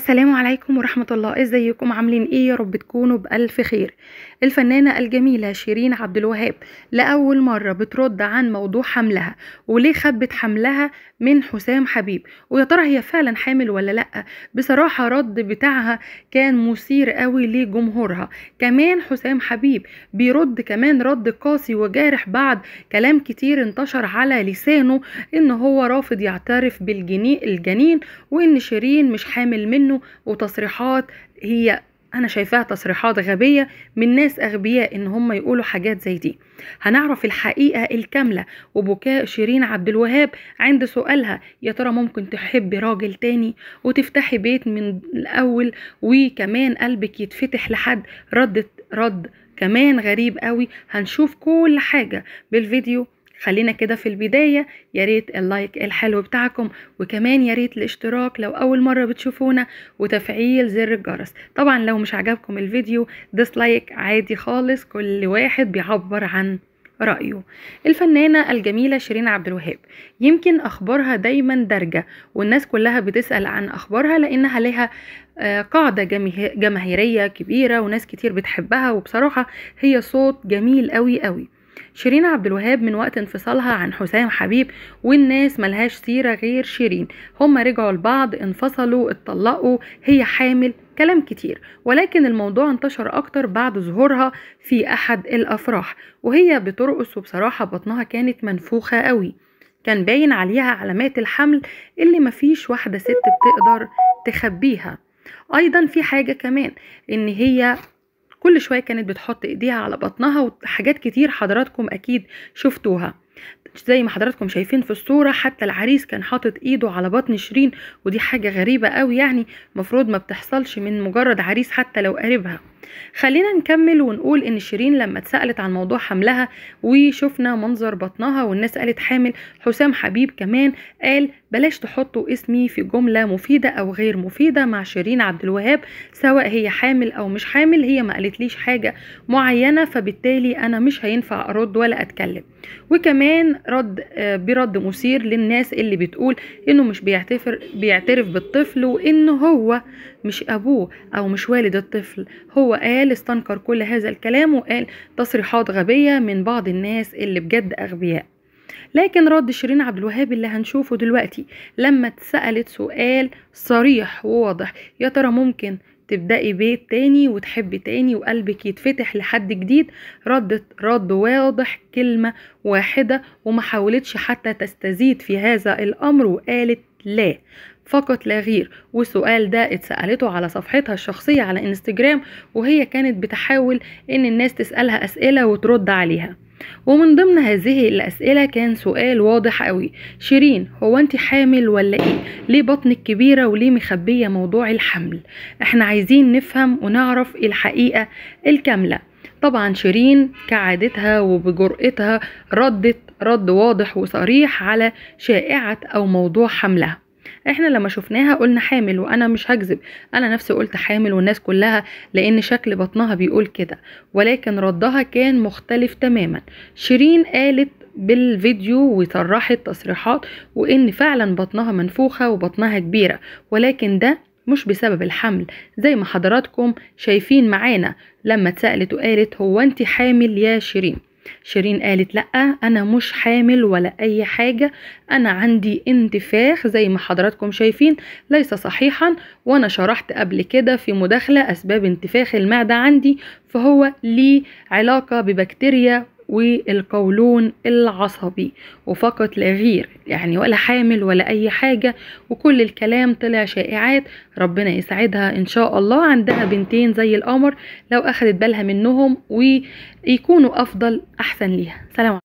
السلام عليكم ورحمة الله ازيكم عاملين ايه يا رب تكونوا بألف خير الفنانة الجميلة شيرين عبد الوهاب لأول مرة بترد عن موضوع حملها وليه خبت حملها من حسام حبيب ويا ترى هي فعلا حامل ولا لأ بصراحة رد بتاعها كان مثير قوي لجمهورها كمان حسام حبيب بيرد كمان رد قاسي وجارح بعد كلام كتير انتشر على لسانه ان هو رافض يعترف بالجنين الجنين وان شيرين مش حامل منه منه وتصريحات هي انا شايفاها تصريحات غبيه من ناس اغبياء ان هم يقولوا حاجات زي دي هنعرف الحقيقه الكامله وبكاء شيرين عبد الوهاب عند سؤالها يا ترى ممكن تحبي راجل تاني وتفتحي بيت من الاول وكمان قلبك يتفتح لحد ردت رد كمان غريب قوي هنشوف كل حاجه بالفيديو خلينا كده في البداية ياريت اللايك الحلو بتاعكم وكمان ياريت الاشتراك لو أول مرة بتشوفونا وتفعيل زر الجرس طبعا لو مش عجبكم الفيديو ديسلايك عادي خالص كل واحد بيعبر عن رأيه الفنانة الجميلة شيرين عبد الوهاب يمكن أخبارها دايما دارجة والناس كلها بتسأل عن أخبارها لأنها لها آه، قاعدة جماهيرية كبيرة وناس كتير بتحبها وبصراحة هي صوت جميل قوي قوي شيرين عبد الوهاب من وقت انفصالها عن حسام حبيب والناس ملهاش سيرة غير شيرين هما رجعوا لبعض انفصلوا اتطلقوا هي حامل كلام كتير ولكن الموضوع انتشر اكتر بعد ظهورها في احد الافراح وهي بترقص وبصراحة بطنها كانت منفوخة قوي كان باين عليها علامات الحمل اللي مفيش واحدة ست بتقدر تخبيها ايضا في حاجة كمان ان هي كل شويه كانت بتحط ايديها على بطنها وحاجات كتير حضراتكم اكيد شفتوها زي ما حضراتكم شايفين في الصورة حتى العريس كان حاطط ايده على بطن شيرين ودي حاجة غريبة قوي يعني مفروض ما بتحصلش من مجرد عريس حتى لو قريبها خلينا نكمل ونقول ان شيرين لما اتسالت عن موضوع حملها وشفنا منظر بطنها والناس قالت حامل حسام حبيب كمان قال بلاش تحطوا اسمي في جمله مفيده او غير مفيده مع شيرين عبد الوهاب سواء هي حامل او مش حامل هي ما قالتليش حاجه معينه فبالتالي انا مش هينفع ارد ولا اتكلم وكمان رد آه، برد مثير للناس اللي بتقول انه مش بيعتفر بيعترف بالطفل وانه هو مش ابوه او مش والد الطفل هو قال استنكر كل هذا الكلام وقال تصريحات غبية من بعض الناس اللي بجد اغبياء لكن رد شيرين عبد الوهاب اللي هنشوفه دلوقتي لما اتسألت سؤال صريح وواضح يا ترى ممكن تبدأي بيت تاني وتحبي تاني وقلبك يتفتح لحد جديد ردت رد واضح كلمة واحدة وما حاولتش حتى تستزيد في هذا الأمر وقالت لا فقط لا غير والسؤال ده اتسألته على صفحتها الشخصية على انستجرام وهي كانت بتحاول ان الناس تسألها اسئلة وترد عليها ومن ضمن هذه الأسئلة كان سؤال واضح قوي شيرين هو أنت حامل ولا إيه؟ ليه بطنك كبيرة وليه مخبية موضوع الحمل؟ إحنا عايزين نفهم ونعرف الحقيقة الكاملة طبعا شيرين كعادتها وبجرأتها ردت رد واضح وصريح على شائعة أو موضوع حملها احنا لما شفناها قلنا حامل وانا مش هكذب انا نفسي قلت حامل والناس كلها لان شكل بطنها بيقول كده ولكن ردها كان مختلف تماما شيرين قالت بالفيديو وصرحت تصريحات وان فعلا بطنها منفوخه وبطنها كبيره ولكن ده مش بسبب الحمل زي ما حضراتكم شايفين معانا لما اتسالت وقالت هو انت حامل يا شيرين شيرين قالت لا انا مش حامل ولا اي حاجه انا عندي انتفاخ زي ما حضراتكم شايفين ليس صحيحا وانا شرحت قبل كده في مداخله اسباب انتفاخ المعده عندي فهو ليه علاقه ببكتيريا والقولون العصبي وفقط لا غير يعني ولا حامل ولا اي حاجة وكل الكلام طلع شائعات ربنا يسعدها ان شاء الله عندها بنتين زي القمر لو اخدت بالها منهم ويكونوا افضل احسن ليها سلام